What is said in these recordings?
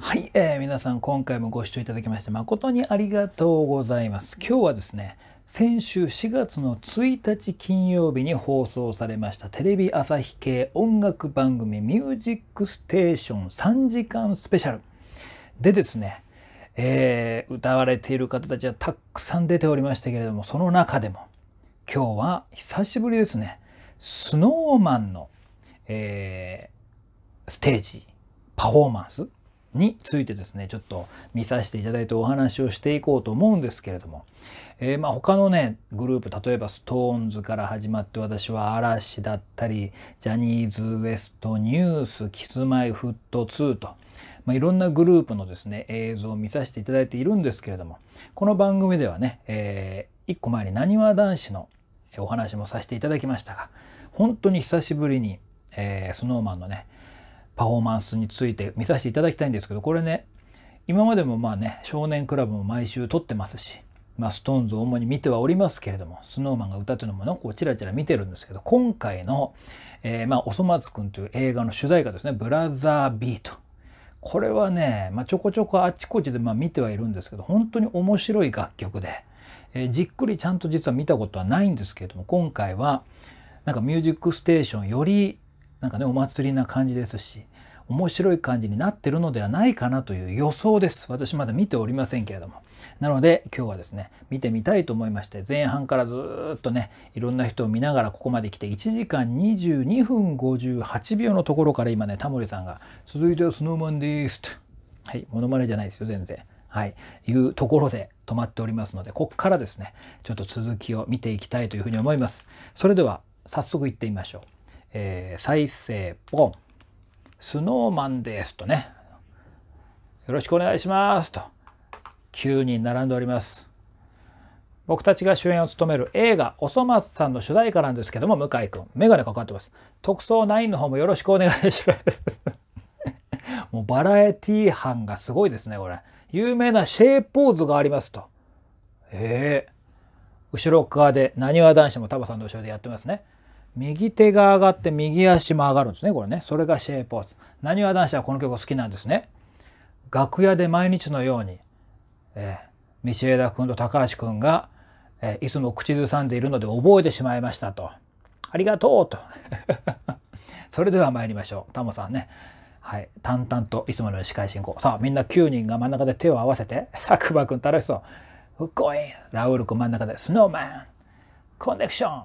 はい、えー、皆さん今回もご視聴いただきまして誠にありがとうございます。今日はですね、先週4月の1日金曜日に放送されましたテレビ朝日系音楽番組「ミュージックステーション」3時間スペシャルでですね、えー、歌われている方たちはたくさん出ておりましたけれどもその中でも今日は久しぶりですね SnowMan の、えー、ステージパフォーマンスについてですねちょっと見させていただいてお話をしていこうと思うんですけれども、えー、まあ他のねグループ例えば SixTONES から始まって私は嵐だったりジャニーズ WEST ニュースキスマイフット2と。まあ、いろんなグループのですね映像を見させていただいているんですけれどもこの番組ではね、えー、1個前になにわ男子のお話もさせていただきましたが本当に久しぶりに、え snowman のねパフォーマンスについて見させていただきたいんですけどこれね今までもまあね少年クラブも毎週撮ってますし、まあ、ストーンズを主に見てはおりますけれども snowman が歌ってるのもこうチラチラ見てるんですけど今回の、えー、まあ「おそ松くん」という映画の主題歌ですね「ブラザービート」。これはね、まあ、ちょこちょこあちこちでまあ見てはいるんですけど本当に面白い楽曲で、えー、じっくりちゃんと実は見たことはないんですけれども今回はなんか「ミュージックステーション」よりなんかねお祭りな感じですし面白い感じになってるのではないかなという予想です私まだ見ておりませんけれどもなので今日はですね見てみたいと思いまして前半からずっとねいろんな人を見ながらここまで来て1時間22分58秒のところから今ねタモリさんが「続いてはスノーマンです」とはいモノマネじゃないですよ全然。はい、いうところで止まっておりますのでここからですねちょっと続きを見ていきたいというふうに思います。それでは早速いってみましょう。えー、再生ポン。スノーマンですとね。よろしくお願いしますと。9人並んでおります。僕たちが主演を務める映画「おそ松さん」の主題歌なんですけども向井君眼鏡かかってます特捜9の方もよろしくお願いします もうバラエティー班がすごいですねこれ有名なシェイポーズがありますとええー、後ろ側でなにわ男子もタバさんと後ろでやってますね右手が上がって右足も上がるんですねこれねそれがシェイポーズなにわ男子はこの曲好きなんですね楽屋で毎日のように、えー、道枝君と高橋君が、えー、いつも口ずさんでいるので覚えてしまいましたとありがとうと それでは参りましょうタモさんねはい、淡々といつもの司会進行さあみんな9人が真ん中で手を合わせて 佐久間君楽しそう「うっこいラウール君真ん中で「スノーマン」「コネクション」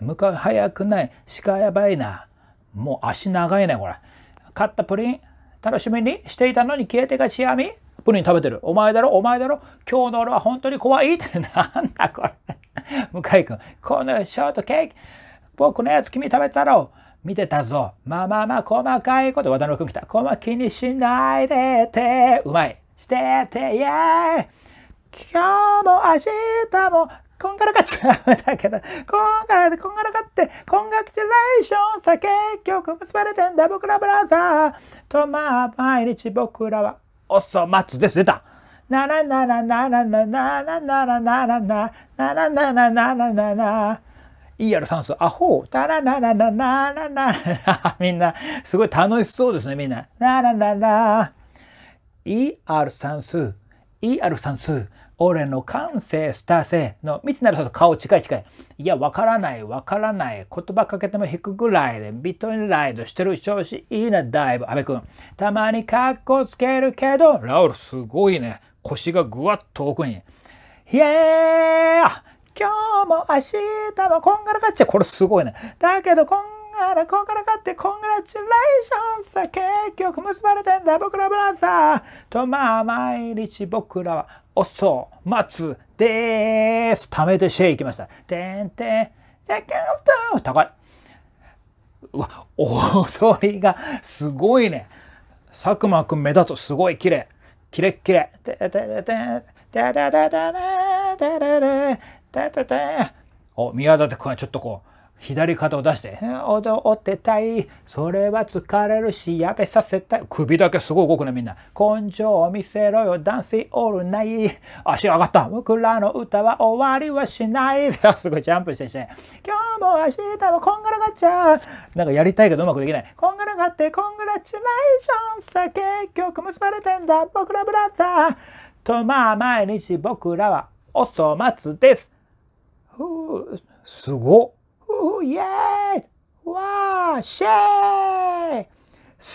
向かう早くない鹿やばいなもう足長いねこれ買ったプリン楽しみにしていたのに消えてがちやみプリン食べてるお前だろお前だろ今日の俺は本当に怖いってなんだこれ向井君このショートケーキ僕のやつ君食べたろ見てたぞまあまあまあ細かいこと渡辺君来た細気にしないでてうまいしててイェーイ今日も明日もこんがらがっちゃうだけど、こんがらこんがらがって、コンラクチュレーションさ、結局結ばれてんだ、僕らブラザー。とまあ、毎日僕らは、おそ松です。出たならならならならならならならならならならならなら酸素、アホタラララララララみんな、すごい楽しそうですね、みんな。ララララ ER 酸素、ER 酸素、俺の感性、スター性の未知なる人と顔近い近い。いや、わからない、わからない。言葉かけても引くぐらいで、ビトンライドしてる調子いいな、だいぶ。安部君。たまに格好つけるけど、ラウルすごいね。腰がぐわっと奥に。イエー今日も明日もこんがらがっちゃう。これすごいね。だけどこんがらこんがらがってコングラチュレーションさ結局結ばれてんだ僕らブラザーとまあ毎日僕らはおそつ、です。溜めてシェイ行きました。てんてん、やけんすと高い。うわ、踊りがすごいね。佐久間くん目立つ。すごい綺麗。キレッキレ。ててててててててててててて左肩を出して、踊ってたい。それは疲れるし、やべさせたい。首だけすごい動くね、みんな。根性を見せろよ、ダンスオールナイ。足上がった。僕らの歌は終わりはしない。すごいジャンプしてして。今日も明日もこんがらがっちゃう。なんかやりたいけどうまくできない。こんがらがって、コングラチュレーションさ、結局結ばれてんだ。僕らブラザー。と、まあ、毎日僕らはお粗末です。ふう、すごっ。ーイエーイわーシェー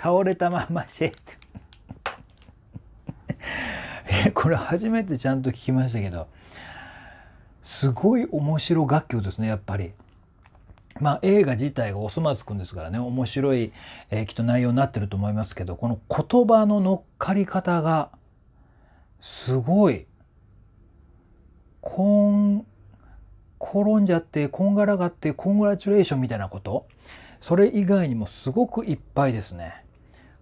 倒れたままシェイって これ初めてちゃんと聞きましたけどすごい面白楽曲ですねやっぱり。まあ、映画自体がおそ松くんですからね面白い、えー、きっと内容になってると思いますけどこの言葉の乗っかり方がすごいこん、転んじゃって、こんがらがって、コングラチュレーションみたいなこと、それ以外にもすごくいっぱいですね。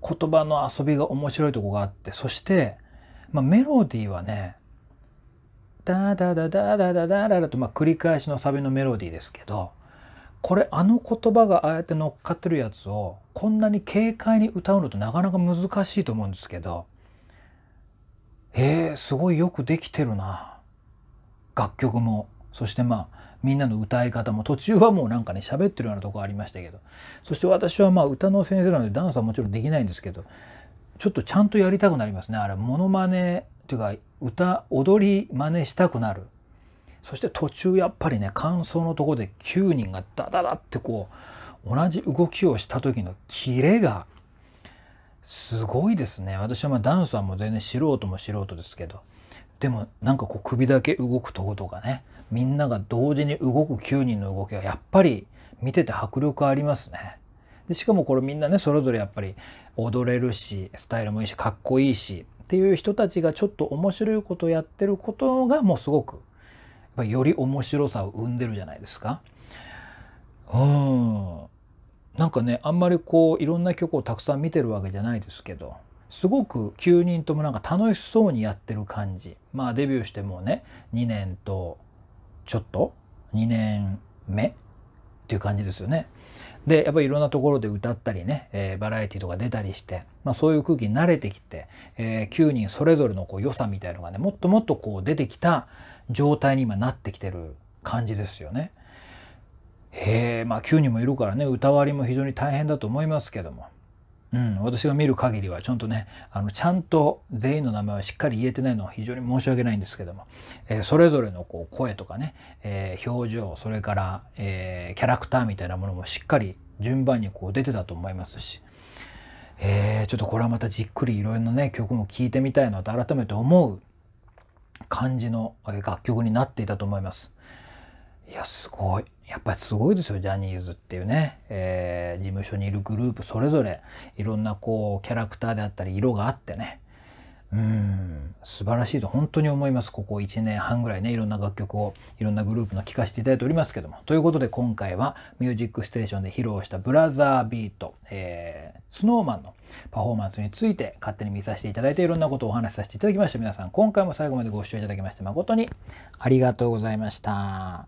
言葉の遊びが面白いとこがあって、そして、まあ、メロディーはね、ダダダダダダダダダと、まあ、繰り返しのサビのメロディーですけど、これあの言葉がああやって乗っかってるやつをこんなに軽快に歌うのとなかなか難しいと思うんですけどえー、すごいよくできてるな楽曲もそしてまあみんなの歌い方も途中はもうなんかね喋ってるようなとこありましたけどそして私はまあ歌の先生なのでダンスはもちろんできないんですけどちょっとちゃんとやりたくなりますねあれモノマネっていうか歌踊り真似したくなるそして途中やっぱりね感想のとこで9人がダダダってこう同じ動きをした時のキレがすごいですね私はまあダンスはもう全然素人も素人ですけどでもなんかこう首だけ動くとことかねみんなが同時に動く9人の動きはやっぱり見てて迫力ありますね。でしかもこれみんなねそれぞれやっぱり踊れるしスタイルもいいしかっこいいしっていう人たちがちょっと面白いことをやってることがもうすごくやっぱより面白さを生んでるじゃないですか。うんなんかねあんまりこういろんな曲をたくさん見てるわけじゃないですけどすごく9人ともなんか楽しそうにやってる感じまあデビューしてもうね2年とちょっと2年目っていう感じですよね。でやっぱりいろんなところで歌ったりね、えー、バラエティとか出たりして、まあ、そういう空気に慣れてきて、えー、9人それぞれのこう良さみたいのがねもっともっとこう出てきた状態に今なってきてる感じですよね。へえまあ9人もいるからね歌割りも非常に大変だと思いますけどもうん、私が見る限りはちゃんとねあのちゃんと全員の名前はしっかり言えてないのは非常に申し訳ないんですけども、えー、それぞれのこう声とかね、えー、表情それから、えー、キャラクターみたいなものもしっかり順番にこう出てたと思いますし、えー、ちょっとこれはまたじっくりいろいろなね曲も聴いてみたいなと改めて思う感じの楽曲になっていたと思います。いやすごいやっぱりすごいですよジャニーズっていうね、えー、事務所にいるグループそれぞれいろんなこうキャラクターであったり色があってねうん素晴らしいと本当に思いますここ1年半ぐらいねいろんな楽曲をいろんなグループの聴かせていただいておりますけどもということで今回は「ミュージックステーション」で披露した「ブラザービート」えー、snowman のパフォーマンスについて勝手に見させていただいていろんなことをお話しさせていただきました皆さん今回も最後までご視聴いただきまして誠にありがとうございました。